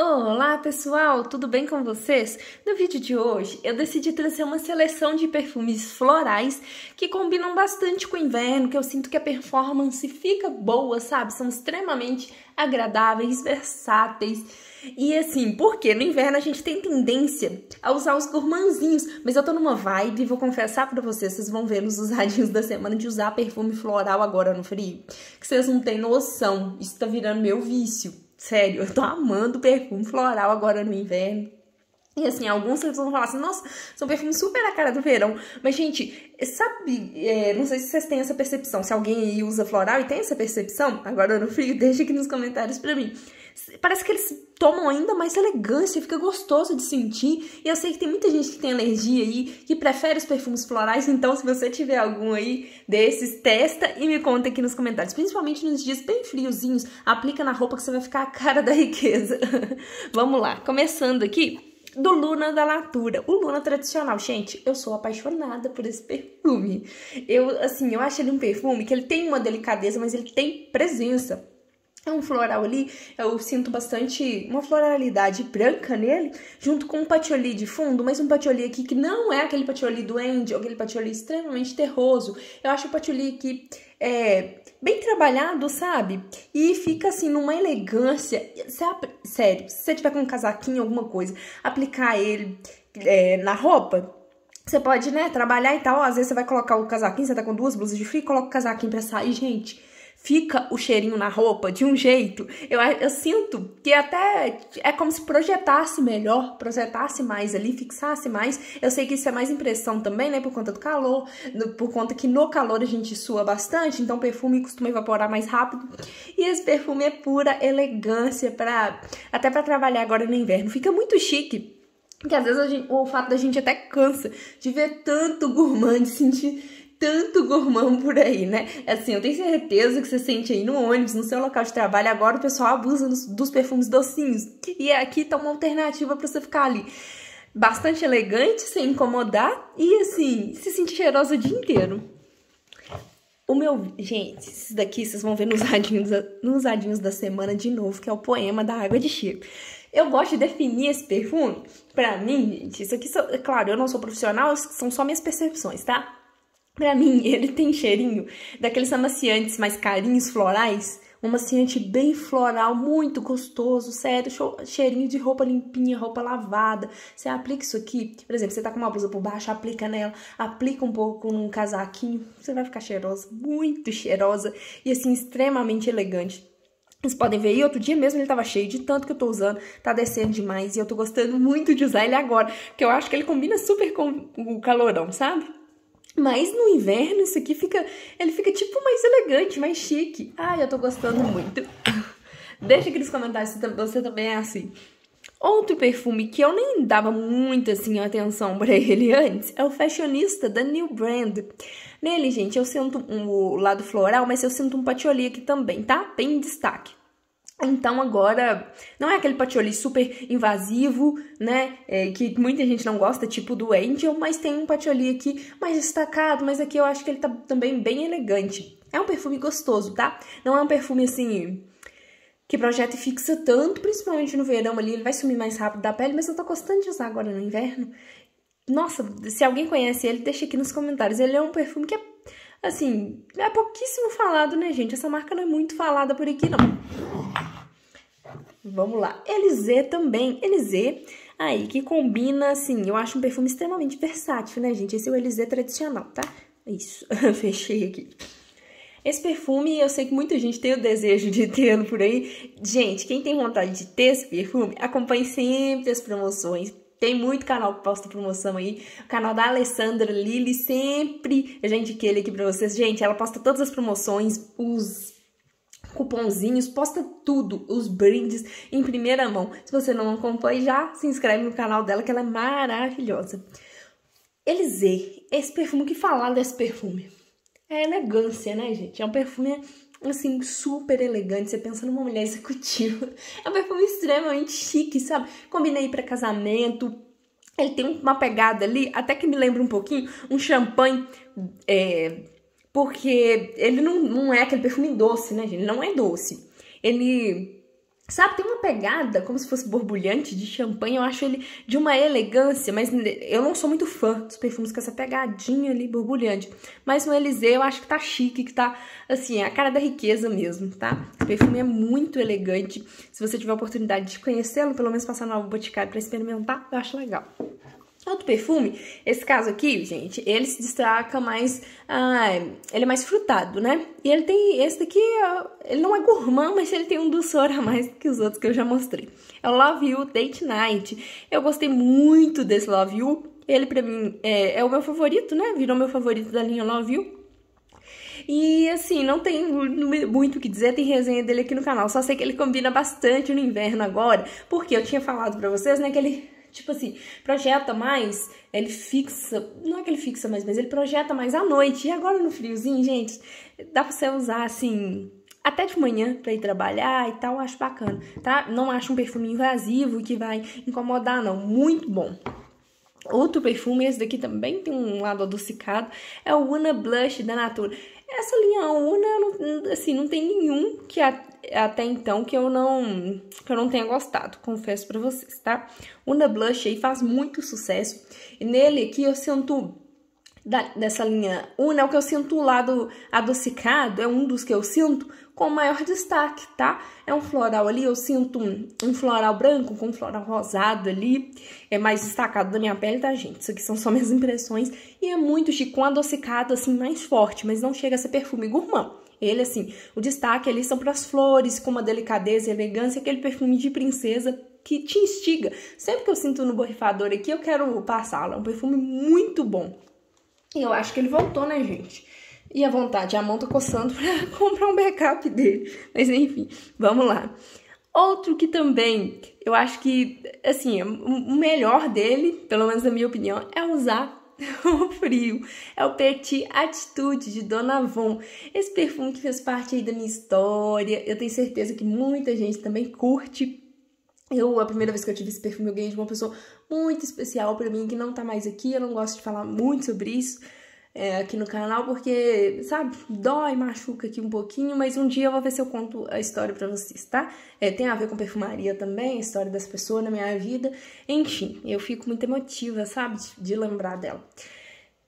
Olá pessoal, tudo bem com vocês? No vídeo de hoje eu decidi trazer uma seleção de perfumes florais que combinam bastante com o inverno, que eu sinto que a performance fica boa, sabe? São extremamente agradáveis, versáteis. E assim, porque no inverno a gente tem tendência a usar os gourmandzinhos, mas eu tô numa vibe e vou confessar para vocês, vocês vão ver nos usadinhos da semana de usar perfume floral agora no frio, que vocês não têm noção, isso tá virando meu vício. Sério, eu tô amando perfume floral agora no inverno. E assim, alguns pessoas vão falar assim, nossa, são perfumes super na cara do verão. Mas, gente, sabe, é, não sei se vocês têm essa percepção, se alguém usa floral e tem essa percepção, agora no frio, deixa aqui nos comentários pra mim. Parece que eles tomam ainda mais elegância, fica gostoso de sentir. E eu sei que tem muita gente que tem alergia aí, que prefere os perfumes florais, então se você tiver algum aí desses, testa e me conta aqui nos comentários. Principalmente nos dias bem friozinhos, aplica na roupa que você vai ficar a cara da riqueza. Vamos lá, começando aqui do Luna da Natura. O Luna tradicional, gente, eu sou apaixonada por esse perfume. Eu, assim, eu acho ele um perfume que ele tem uma delicadeza, mas ele tem presença. É um floral ali, eu sinto bastante uma floralidade branca nele, junto com um patioli de fundo, mas um patioli aqui que não é aquele patioli do ou aquele patioli extremamente terroso. Eu acho o patioli aqui é, bem trabalhado, sabe? E fica assim numa elegância. Sério, se você tiver com um casaquinho, alguma coisa, aplicar ele é, na roupa, você pode, né, trabalhar e tal. Às vezes você vai colocar o casaquinho, você tá com duas blusas de frio, coloca o casaquinho pra sair, gente fica o cheirinho na roupa de um jeito, eu, eu sinto que até é como se projetasse melhor, projetasse mais ali, fixasse mais. Eu sei que isso é mais impressão também, né, por conta do calor, no, por conta que no calor a gente sua bastante, então o perfume costuma evaporar mais rápido. E esse perfume é pura elegância para até para trabalhar agora no inverno. Fica muito chique. Porque às vezes gente, o fato da gente até cansa de ver tanto gourmand, de sentir tanto gormão por aí, né? É assim, eu tenho certeza que você sente aí no ônibus, no seu local de trabalho, agora o pessoal abusa dos, dos perfumes docinhos. E aqui tá uma alternativa para você ficar ali bastante elegante, sem incomodar e assim, se sentir cheirosa o dia inteiro. O meu, gente, esse daqui vocês vão ver nos adinhos, nos radinhos da semana de novo, que é o poema da água de chip. Eu gosto de definir esse perfume. Pra mim, gente, isso aqui, é claro, eu não sou profissional, são só minhas percepções, tá? Pra mim, ele tem cheirinho daqueles amaciantes mais carinhos florais. Um amaciante bem floral, muito gostoso, sério, cheirinho de roupa limpinha, roupa lavada. Você aplica isso aqui, por exemplo, você tá com uma blusa por baixo, aplica nela, aplica um pouco num casaquinho, você vai ficar cheirosa, muito cheirosa e assim, extremamente elegante. Vocês podem ver aí, outro dia mesmo ele tava cheio de tanto que eu tô usando, tá descendo demais e eu tô gostando muito de usar ele agora, porque eu acho que ele combina super com o calorão, sabe? Mas no inverno isso aqui fica, ele fica tipo mais elegante, mais chique. Ai, eu tô gostando muito. Deixa aqui nos comentários se você também é assim. Outro perfume que eu nem dava muito assim atenção para ele antes é o Fashionista da New Brand. Nele, gente, eu sinto um, o lado floral, mas eu sinto um patchouli aqui também, tá? Tem destaque. Então agora não é aquele patchouli super invasivo, né? É, que muita gente não gosta, tipo do Angel, mas tem um patchouli aqui mais destacado, mas aqui eu acho que ele tá também bem elegante. É um perfume gostoso, tá? Não é um perfume assim que projeta e fixa tanto, principalmente no verão ali, ele vai sumir mais rápido da pele, mas eu tô gostando de usar agora no inverno. Nossa, se alguém conhece ele, deixa aqui nos comentários. Ele é um perfume que é assim, é pouquíssimo falado, né, gente? Essa marca não é muito falada por aqui, não. Vamos lá. Elisê também. Elisê aí, que combina, assim, eu acho um perfume extremamente versátil, né, gente? Esse é o Elisê tradicional, tá? Isso, fechei aqui. Esse perfume, eu sei que muita gente tem o desejo de tê-lo por aí. Gente, quem tem vontade de ter esse perfume, acompanhe sempre as promoções. Tem muito canal que posta promoção aí. O canal da Alessandra Lili sempre. Eu já indiquei ele aqui pra vocês. Gente, ela posta todas as promoções, os cupomzinhos, posta tudo, os brindes em primeira mão. Se você não acompanha já, se inscreve no canal dela que ela é maravilhosa. Elisei, esse perfume, o que falar desse perfume? É elegância, né, gente? É um perfume assim, super elegante. Você pensa numa mulher executiva. É um perfume extremamente chique, sabe? Combinei para casamento. Ele tem uma pegada ali, até que me lembra um pouquinho um champanhe é, porque ele não, não é aquele perfume doce, né, gente? Ele não é doce. Ele, sabe, tem uma pegada como se fosse borbulhante de champanhe. Eu acho ele de uma elegância, mas eu não sou muito fã dos perfumes com essa pegadinha ali borbulhante. Mas no Eliseu eu acho que tá chique, que tá, assim, a cara da riqueza mesmo, tá? Esse perfume é muito elegante. Se você tiver a oportunidade de conhecê-lo, pelo menos passar no Boticário pra experimentar, eu acho legal. Outro perfume, esse caso aqui, gente, ele se destaca mais, ah, ele é mais frutado, né? E ele tem, esse daqui, ele não é gourmand, mas ele tem um doçor a mais que os outros que eu já mostrei. É o Love You Date Night. Eu gostei muito desse Love You, ele pra mim é, é o meu favorito, né? Virou meu favorito da linha Love You. E assim, não tem muito o que dizer, tem resenha dele aqui no canal. Só sei que ele combina bastante no inverno agora, porque eu tinha falado pra vocês, né, que ele tipo assim, projeta mais, ele fixa, não é que ele fixa mais, mas ele projeta mais à noite. E agora no friozinho, gente, dá pra você usar assim, até de manhã para ir trabalhar e tal, acho bacana, tá? Não acho um perfume invasivo que vai incomodar, não. Muito bom. Outro perfume, esse daqui também tem um lado adocicado, é o Una Blush da Natura. Essa linha Una, assim, não tem nenhum que, a, até então que eu não que eu não tenha gostado, confesso para vocês, tá? O Na Blush aí faz muito sucesso e nele aqui eu sinto da, dessa linha Una, né, o que eu sinto o lado adocicado, é um dos que eu sinto com maior destaque, tá? É um floral ali, eu sinto um, um floral branco com um floral rosado ali, é mais destacado da minha pele, tá, gente? Isso aqui são só minhas impressões e é muito chique, com adocicado assim mais forte, mas não chega a ser perfume gourmand. Ele, assim, o destaque ali são para as flores, com uma delicadeza e elegância, aquele perfume de princesa que te instiga. Sempre que eu sinto no borrifador aqui, eu quero passá-lo. É um perfume muito bom. E eu acho que ele voltou, né, gente? E a vontade, a mão tá coçando pra comprar um backup dele. Mas enfim, vamos lá. Outro que também eu acho que, assim, o melhor dele, pelo menos na minha opinião, é usar o frio. É o Petit Atitude de Dona Von. Esse perfume que fez parte aí da minha história. Eu tenho certeza que muita gente também curte. Eu, a primeira vez que eu tive esse perfume, eu ganhei de uma pessoa muito especial para mim, que não tá mais aqui. Eu não gosto de falar muito sobre isso, é, aqui no canal, porque, sabe, dói, machuca aqui um pouquinho, mas um dia eu vou ver se eu conto a história pra vocês, tá? É, tem a ver com perfumaria também, a história das pessoas na minha vida. Enfim, eu fico muito emotiva, sabe, de lembrar dela.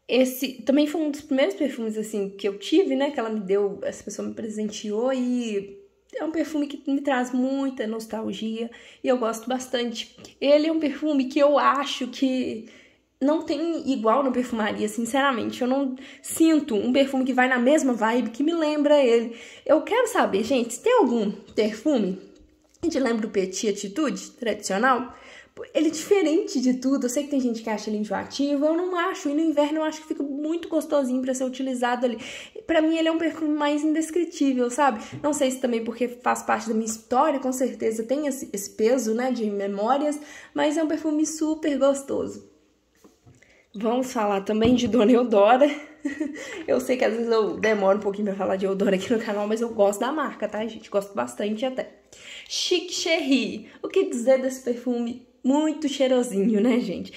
Esse também foi um dos primeiros perfumes, assim, que eu tive, né? Que ela me deu, essa pessoa me presenteou e é um perfume que me traz muita nostalgia e eu gosto bastante. Ele é um perfume que eu acho que não tem igual na perfumaria, sinceramente. Eu não sinto um perfume que vai na mesma vibe, que me lembra ele. Eu quero saber, gente, se tem algum perfume que te lembra o Petit Atitude tradicional? Ele é diferente de tudo. Eu sei que tem gente que acha ele enjoativo, eu não acho. E no inverno eu acho que fica muito gostosinho para ser utilizado ali. Para mim ele é um perfume mais indescritível, sabe? Não sei se também porque faz parte da minha história, com certeza tem esse, esse peso, né, de memórias, mas é um perfume super gostoso. Vamos falar também de Dona Eudora. eu sei que às vezes eu demoro um pouquinho pra falar de Eudora aqui no canal, mas eu gosto da marca, tá, gente? Gosto bastante até. Chic Cherry. O que dizer desse perfume? Muito cheirosinho, né, gente?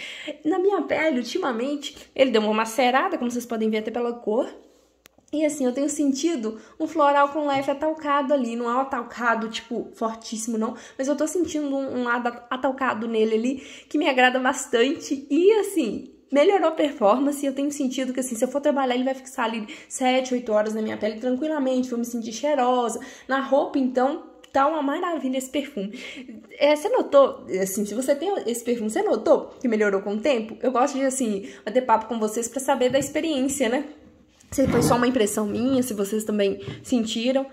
Na minha pele, ultimamente, ele deu uma macerada, como vocês podem ver até pela cor. E assim, eu tenho sentido um floral com leve atalcado ali. Não é um atalcado, tipo, fortíssimo, não. Mas eu tô sentindo um, um lado atalcado nele ali que me agrada bastante. E assim, melhorou a performance. Eu tenho sentido que, assim, se eu for trabalhar, ele vai fixar ali 7, 8 horas na minha pele tranquilamente, vou me sentir cheirosa. Na roupa, então, tá uma maravilha esse perfume. É, você notou, assim, se você tem esse perfume, você notou que melhorou com o tempo? Eu gosto de, assim, bater papo com vocês para saber da experiência, né? Se foi só uma impressão minha, se vocês também sentiram.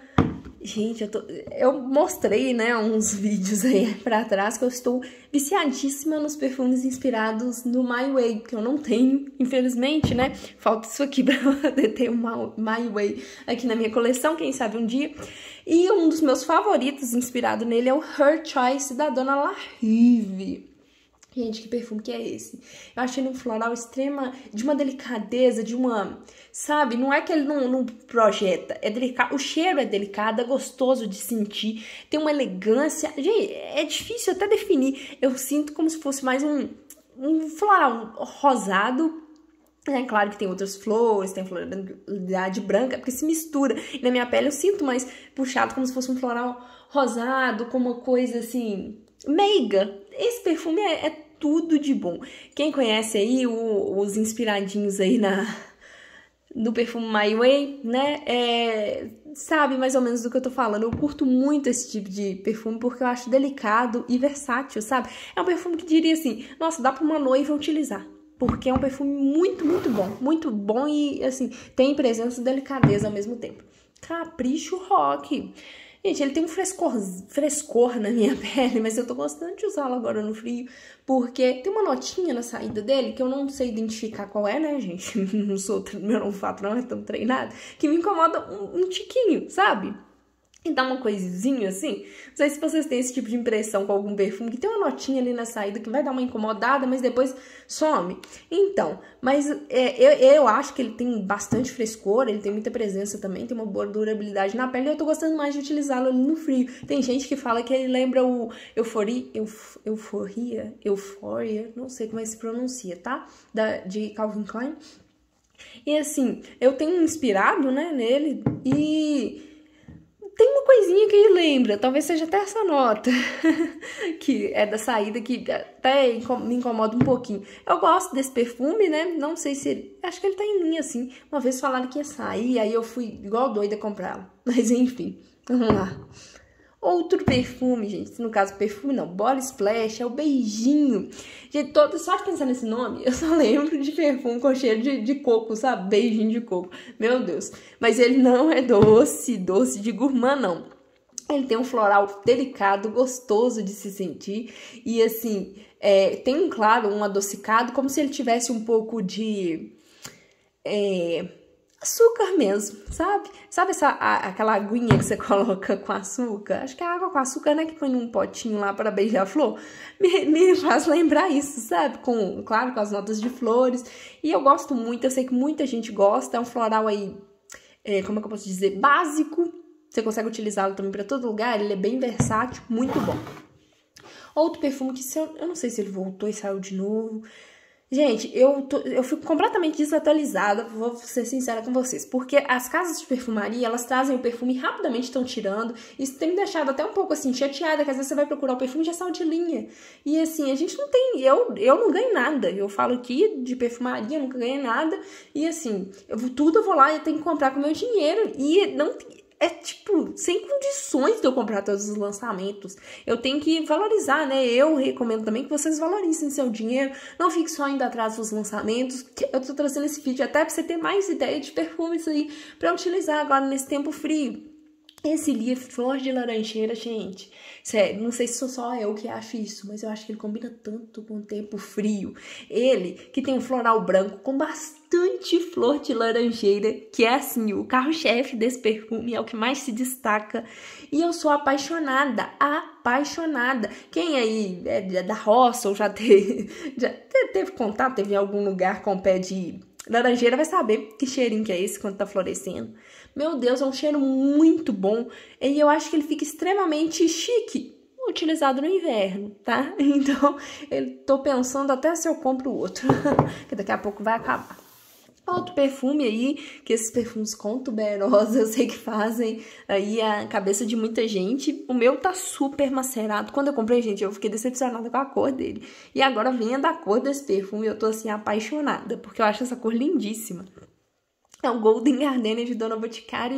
Gente, eu, tô, eu mostrei, né, uns vídeos aí pra trás que eu estou viciadíssima nos perfumes inspirados no My Way, que eu não tenho, infelizmente, né? Falta isso aqui pra poder ter o um My Way aqui na minha coleção, quem sabe um dia. E um dos meus favoritos inspirado nele é o Her Choice da Dona La Rive. Gente, que perfume que é esse? Eu achei ele um floral extrema, de uma delicadeza, de uma. Sabe? Não é que ele não, não projeta, é delicado. O cheiro é delicado, é gostoso de sentir, tem uma elegância. Gente, é difícil até definir. Eu sinto como se fosse mais um, um floral rosado. É claro que tem outras flores, tem floralidade branca, porque se mistura. E na minha pele eu sinto mais puxado, como se fosse um floral rosado, com uma coisa assim meiga. Esse perfume é, é tudo de bom. Quem conhece aí o, os inspiradinhos aí na no perfume My Way, né? É, sabe mais ou menos do que eu tô falando. Eu curto muito esse tipo de perfume porque eu acho delicado e versátil, sabe? É um perfume que diria assim: nossa, dá pra uma noiva utilizar. Porque é um perfume muito, muito bom. Muito bom e, assim, tem presença e delicadeza ao mesmo tempo. Capricho rock. Gente, ele tem um frescor, frescor na minha pele, mas eu tô gostando de usá-lo agora no frio, porque tem uma notinha na saída dele que eu não sei identificar qual é, né, gente? Não sou, meu olfato não é tão treinado, que me incomoda um, um tiquinho, sabe? E dá uma coisinha assim. Não sei se vocês têm esse tipo de impressão com algum perfume, que tem uma notinha ali na saída que vai dar uma incomodada, mas depois some. Então, mas é, eu, eu acho que ele tem bastante frescor, ele tem muita presença também, tem uma boa durabilidade na pele. E eu tô gostando mais de utilizá-lo ali no frio. Tem gente que fala que ele lembra o euforia, euf, euforia, euforia, não sei como é que se pronuncia, tá? Da, de Calvin Klein. E assim, eu tenho inspirado, né, nele e tem uma coisinha que ele lembra, talvez seja até essa nota, que é da saída, que até me incomoda um pouquinho. Eu gosto desse perfume, né? Não sei se. Ele, acho que ele tá em mim, assim. Uma vez falaram que ia sair, aí eu fui igual doida comprá-lo. Mas enfim, vamos lá. Outro perfume, gente, no caso perfume não, Body Splash, é o beijinho. Gente, todo, só de pensar nesse nome, eu só lembro de perfume com cheiro de, de coco, sabe? Beijinho de coco, meu Deus. Mas ele não é doce, doce de gourmand não. Ele tem um floral delicado, gostoso de se sentir e assim, é, tem um claro, um adocicado, como se ele tivesse um pouco de... É, açúcar mesmo, sabe? Sabe essa, a, aquela aguinha que você coloca com açúcar? Acho que é água com açúcar, né? Que põe num potinho lá para beijar a flor. Me, me, faz lembrar isso, sabe? Com, claro, com as notas de flores. E eu gosto muito, eu sei que muita gente gosta. É um floral aí, é, como é que eu posso dizer? Básico. Você consegue utilizá-lo também para todo lugar. Ele é bem versátil, muito bom. Outro perfume que, eu, eu não sei se ele voltou e saiu de novo Gente, eu, tô, eu fico completamente desatualizada, vou ser sincera com vocês, porque as casas de perfumaria, elas trazem o perfume e rapidamente estão tirando. Isso tem me deixado até um pouco assim chateada, que às vezes você vai procurar o perfume e já saiu de linha. E assim, a gente não tem, eu, eu não ganho nada. Eu falo aqui de perfumaria, nunca ganhei nada. E assim, eu, tudo eu vou lá e tenho que comprar com meu dinheiro e não tem, é tipo, sem condições de eu comprar todos os lançamentos. Eu tenho que valorizar, né? Eu recomendo também que vocês valorizem seu dinheiro, não fique só indo atrás dos lançamentos. Eu tô trazendo esse vídeo até pra você ter mais ideia de perfumes aí para utilizar agora nesse tempo frio. Esse livro, Flor de Laranjeira, gente, sério, não sei se sou só eu que acho isso, mas eu acho que ele combina tanto com o tempo frio. Ele, que tem um floral branco com bastante flor de laranjeira, que é assim, o carro-chefe desse perfume, é o que mais se destaca. E eu sou apaixonada, apaixonada. Quem aí é, é da roça ou já teve, já teve contato, teve em algum lugar com pé de laranjeira, vai saber que cheirinho que é esse quando tá florescendo. Meu Deus, é um cheiro muito bom e eu acho que ele fica extremamente chique utilizado no inverno, tá? Então, eu tô pensando até se eu compro outro, que daqui a pouco vai acabar. Outro perfume aí, que esses perfumes tuberosa, eu sei que fazem aí a cabeça de muita gente. O meu tá super macerado. Quando eu comprei, gente, eu fiquei decepcionada com a cor dele. E agora, vendo a cor desse perfume, eu tô assim apaixonada, porque eu acho essa cor lindíssima é o Golden Gardenia de Dona Boticário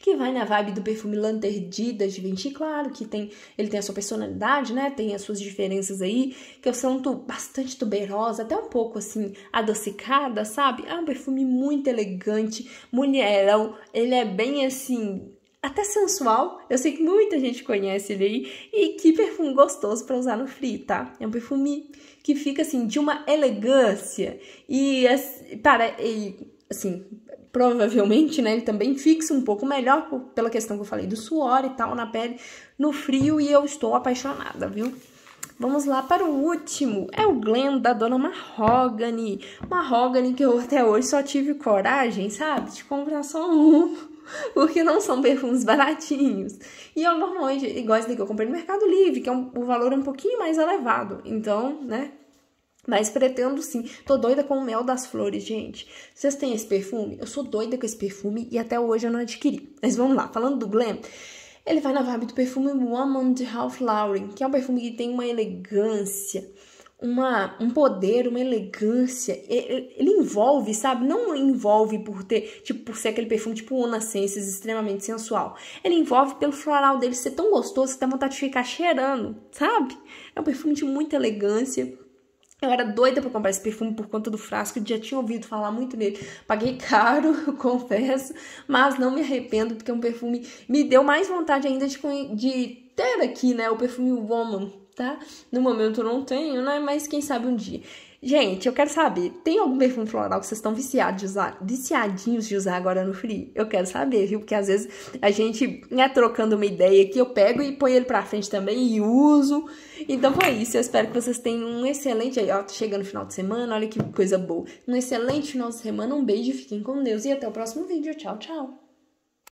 que vai na vibe do perfume Lanterdidas de Vinci, claro que tem, ele tem a sua personalidade, né? Tem as suas diferenças aí, que eu sinto bastante tuberosa, até um pouco assim adocicada, sabe? É um perfume muito elegante, mulherão, ele é bem assim, até sensual. Eu sei que muita gente conhece ele aí. E que perfume gostoso para usar no frio, tá? É um perfume que fica assim de uma elegância e para e, assim, provavelmente, né, ele também fixa um pouco melhor pela questão que eu falei do suor e tal na pele no frio e eu estou apaixonada, viu? Vamos lá para o último, é o Glen da Dona Mahogany. Mahogany que eu até hoje só tive coragem, sabe, de comprar só um, porque não são perfumes baratinhos. E eu normalmente gosto esse que eu comprei no Mercado Livre, que é um, o valor é um pouquinho mais elevado, então, né, mas pretendo sim. Tô doida com o mel das flores, gente. Vocês têm esse perfume? Eu sou doida com esse perfume e até hoje eu não adquiri. Mas vamos lá, falando do Glam, ele vai na vibe do perfume Woman de Ralph Lauren, que é um perfume que tem uma elegância, uma, um poder, uma elegância. Ele, ele envolve, sabe? Não envolve por ter, tipo, por ser aquele perfume tipo Una Senses, extremamente sensual. Ele envolve pelo floral dele ser tão gostoso que dá vontade de ficar cheirando, sabe? É um perfume de muita elegância eu era doida para comprar esse perfume por conta do frasco, já tinha ouvido falar muito nele. Paguei caro, confesso, mas não me arrependo, porque é um perfume me deu mais vontade ainda de, de ter aqui, né? O perfume Woman, tá? No momento eu não tenho, né? Mas quem sabe um dia. Gente, eu quero saber, tem algum perfume floral que vocês estão viciados de usar, viciadinhos de usar agora no free? Eu quero saber, viu? Porque às vezes a gente, né, trocando uma ideia aqui, eu pego e ponho ele pra frente também e uso. Então foi isso, eu espero que vocês tenham um excelente... Ó, tá chegando no final de semana, olha que coisa boa. Um excelente final de semana, um beijo, fiquem com Deus e até o próximo vídeo. Tchau, tchau!